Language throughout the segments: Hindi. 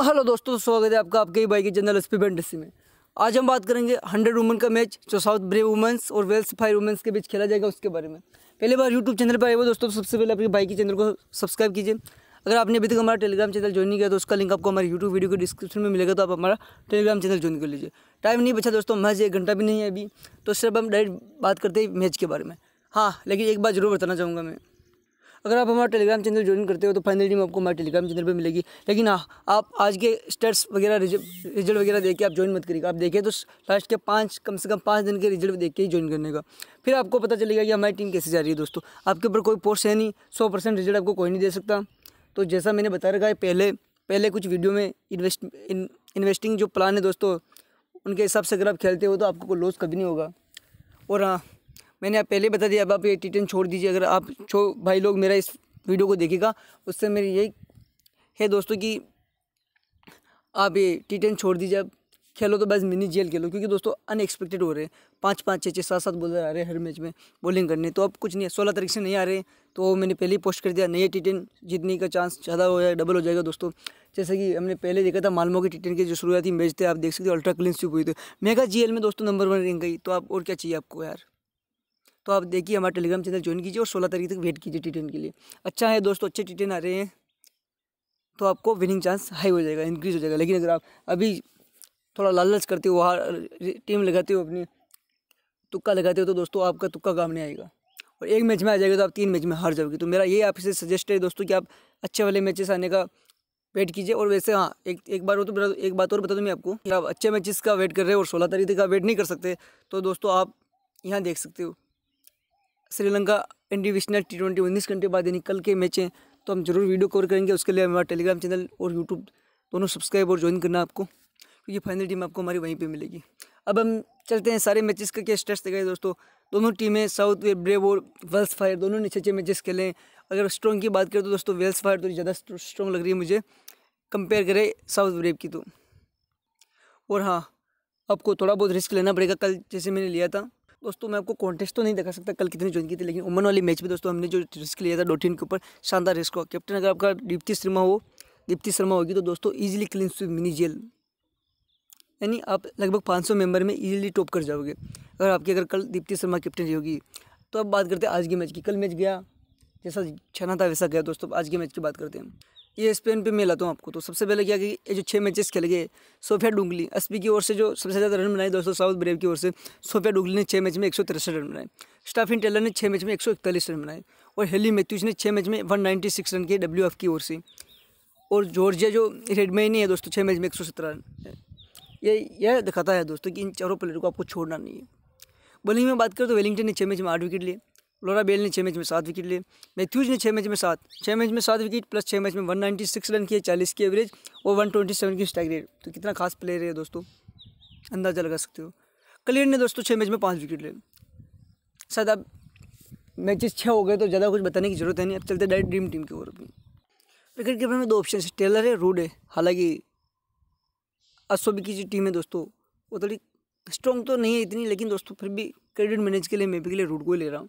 हेलो दोस्तों स्वागत है आपका आपके ही भाई के जनरल एस पी बेंडसी में आज हम बात करेंगे हंड्रेड वुमन का मैच जो साउथ ब्रेव वुमेंस और वेल्स फायर वुमेंस के बीच खेला जाएगा उसके बारे में पहले बार यूट्यूब चैनल पर आए हुए दोस्तों तो सबसे पहले अपने भाई के चैनल को सब्सक्राइब कीजिए अगर आपने अभी तक हमारा टेलीग्राम चैनल ज्वाइन नहीं किया तो उसका लिंक आपको हमारे यूट्यूब वीडियो के डिस्क्रिप्शन में मिलेगा तो आप हमारा टेलीग्राम चैनल ज्वाइन कर लीजिए टाइम नहीं बचा दोस्तों महज एक घंटा भी नहीं है अभी तो सिर्फ हम डायरेक्ट बात करते हैं मैच के बारे में हाँ लेकिन एक बात जरूर बताना चाहूँगा मैं अगर आप हमारा टेलीग्राम चैनल ज्वाइन करते हो तो फाइनल टीम आपको हमारे टेलीग्राम चैनल पर मिलेगी लेकिन हाँ आप आज के स्टेट्स वगैरह रिजल्ट वगैरह देख के आप ज्वाइन मत करिएगा आप देखिए तो लास्ट के पाँच कम से कम पाँच दिन के रिजल्ट देख के ही ज्वाइन करने का फिर आपको पता चलेगा कि हमारी टीम कैसे जा रही है दोस्तों आपके ऊपर कोई पोस्ट है नहीं सौ परसेंट रिजल्ट आपको कोई नहीं दे सकता तो जैसा मैंने बता रखा है पहले पहले कुछ वीडियो में इन्वेस्ट इन, इन्वेस्टिंग जो प्लान है दोस्तों उनके हिसाब से अगर आप खेलते हो तो आपको कोई लॉस कभी नहीं होगा और हाँ मैंने आप पहले बता दिया अब आप ये टेन छोड़ दीजिए अगर आप छो भाई लोग मेरा इस वीडियो को देखेगा उससे मेरी यही है दोस्तों कि आप ये टेन छोड़ दीजिए अब खेलो तो बस मिनी जेल खेलो क्योंकि दोस्तों अनएक्सपेक्टेड हो रहे हैं पाँच पाँच छः छः सात सात बॉलर आ रहे हैं हर मैच में बॉलिंग करने तो अब कुछ नहीं है सोलह तारीख से नहीं आ रहे तो मैंने पहले ही पोस्ट कर दिया नए टी टेन जीतने का चांस ज़्यादा हो जाएगा डबल हो जाएगा दोस्तों जैसे कि हमने पहले देखा था मालमो के टी टेन के जो शुरुआती मैच थे आप देख सकते हो अल्ट्रा क्लिन स्वीप हुई थी मेगा जी में दोस्तों नंबर वन रिंग गई तो आप और क्या चाहिए आपको यार तो आप देखिए हमारे टेलीग्राम चैनल ज्वाइन कीजिए और सोलह तारीख तक वेट कीजिए टी के लिए अच्छा है दोस्तों अच्छे टी आ रहे हैं तो आपको विनिंग चांस हाई हो जाएगा इंक्रीज़ हो जाएगा लेकिन अगर आप अभी थोड़ा लालच करते हो वहाँ टीम लगाते हो अपनी तुक्का लगाते हो तो दोस्तों आपका तुक्का काम नहीं आएगा और एक मैच में आ जाएगा तो आप तीन मैच में हार जाओगे तो मेरा ये आपसे सजेस्ट है दोस्तों कि आप अच्छे वाले मैचेस आने का वेट कीजिए और वैसे हाँ एक एक बार हो तो मेरा एक बात और बता दूँ मैं आपको कि आप अच्छे मैचेस का वेट कर रहे हो और सोलह तारीख तक का वेट नहीं कर सकते तो दोस्तों आप यहाँ देख सकते हो श्रीलंका इंडिविशनल टी ट्वेंटी उन्नीस घंटे बाद यानी कल के मैच हैं तो हम जरूर वीडियो कवर करेंगे उसके लिए हमारा टेलीग्राम चैनल और यूट्यूब दोनों सब्सक्राइब और ज्वाइन करना आपको क्योंकि फाइनल टीम आपको हमारी वहीं पर मिलेगी अब हम चलते हैं सारे मैचेस का क्या स्टेट्स देखें दोस्तों दोनों टीमें साउथ ब्रेव और वेल्स फायर दोनों ने अच्छे अच्छे मैचेस खेले हैं अगर स्ट्रॉन्ग की बात करें तो दोस्तों वेल्स फायर थोड़ी ज़्यादा स्ट्रॉन्ग लग रही है मुझे कंपेयर करें साउथ ब्रेव की तो और हाँ आपको थोड़ा बहुत रिस्क लेना पड़ेगा कल जैसे मैंने लिया था दोस्तों मैं आपको कॉन्टेस्ट तो नहीं दिखा सकता कल कितनी ज्वाइन की थी लेकिन उमन वाली मैच में दोस्तों हमने जो रिस्क लिया था डोटिन के ऊपर शानदार रिस्क हुआ कैप्टन अगर आपका दीप्ति शर्मा हो दीप्ति शर्मा होगी तो दोस्तों ईजिली क्लीन स्विप मिनी जेल यानी आप लगभग सौ मेंबर में ईजिली टॉप कर जाओगे अगर आपकी अगर कल दीप्ति शर्मा कैप्टन रही होगी तो अब बात करते हैं आज के मैच की कल मैच गया जैसा छना था वैसा गया दोस्तों आज के मैच की बात करते हैं ये स्पेन पे मैं लाता तो हूँ आपको तो सबसे पहले क्या कि ये जो छः मैचेस खेल गए सोफिया डुंगली एसपी की ओर से जो सबसे ज़्यादा रन बनाए दोस्तों साउथ ब्रेव की ओर से सोफिया डुंगली ने छः मैच में एक रन बनाए स्टाफिन टेलर ने छः मैच में एक रन बनाए और हेली मैथ्यूज ने छः मैच में वन रन किए डब्ल्यू की ओर से और जॉर्जिया जो रेडमे ही है दोस्तों छः मैच में एक रन ये यह दिखाता है दोस्तों कि इन चारों प्लेयर को आपको छोड़ना नहीं है बॉलिंग में बात करें तो वेलिंगटन ने छः मैच में आठ विकेट लिए लोरा बेल ने छः मैच में सात विकेट लिए मैथ्यूज ने छः मैच में सात छः मैच में सात विकेट प्लस छः मैच में वन नाइन्टी सिक्स रन किए चालीस की एवरेज और वन ट्वेंटी सेवन की स्ट्राइक रेट तो कितना खास प्लेयर है दोस्तों अंदाज़ा लगा सकते हो कलियर ने दोस्तों छः मैच में पाँच विकेट लिए शायद अब मैचेस छः हो गए तो ज़्यादा कुछ बताने की जरूरत है नहीं अब चलते डायरेक्ट ड्रीम टीम की ओर अपनी क्रिकेट के में दो ऑप्शन है टेलर है रूड है हालांकि असोबी की जो टीम है दोस्तों वो थोड़ी स्ट्रॉन्ग तो नहीं है इतनी लेकिन दोस्तों फिर भी क्रेडिट मैनेज के लिए मैं भी के लिए रूड को ही ले रहा हूँ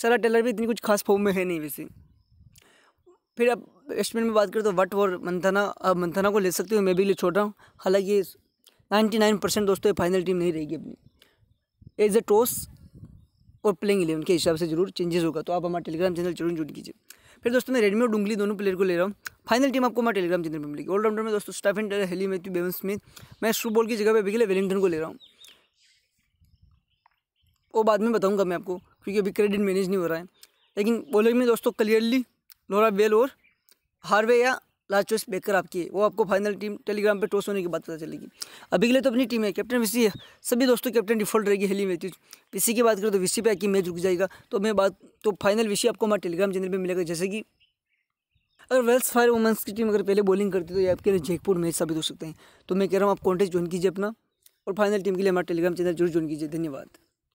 सारा टेलर भी इतनी कुछ खास फॉर्म में है नहीं वैसे फिर अब बैट्समैन में बात करें तो वट और मंथाना अब मंथाना को ले सकते हो मैं भी ले छोड़ रहा हूँ हालांकि नाइन्टी नाइन परसेंट दोस्तों ये फाइनल टीम नहीं रहेगी अपनी एज ए टॉस और प्लेइंग इलेवन के हिसाब से जरूर चेंजेस होगा तो आप हमारा टेलीग्राम चैनल जरूर ज्वाइन कीजिए फिर दोस्तों मैं रेडमी और डुंगली दोनों प्लेयर को ले रहा हूँ फाइनल टीम आपको हमारे टेलीग्राम चैनल पर मिलेगी ऑलराउंडर में दोस्तों Stafanie Taylor Hayley Matthews Bevan Smith मैं बॉल की जगह पर बिगले वेलिंगटन को ले रहा हूँ वो बाद में बताऊँगा मैं आपको क्योंकि अभी क्रेडिट मैनेज नहीं हो रहा है लेकिन बॉलर में दोस्तों क्लियरली नोरा बेल और हार्वे या लास्ट चॉइस बेकर आपकी है वो आपको फाइनल टीम टेलीग्राम पे टॉस होने की बात पता चलेगी अभी के लिए तो अपनी टीम है कैप्टन विसी है सभी दोस्तों कैप्टन डिफॉल्ट रहेगी हेली मैथ्यूज विसी की बात करें तो विसी पे आके मैच रुक जाएगा तो मैं बात तो फाइनल विषय आपको हमारे टेलीग्राम चैनल पर मिलेगा जैसे कि अगर वेल्स फायर वुमेंस की टीम अगर पहले बॉलिंग करती तो ये आपके लिए जयपुर मैच साबित हो सकते हैं तो मैं कह रहा हूँ आप कॉन्टेस्ट ज्वाइन कीजिए अपना और फाइनल टीम के लिए हमारे टेलीग्राम चैनल जरूर ज्वाइन कीजिए धन्यवाद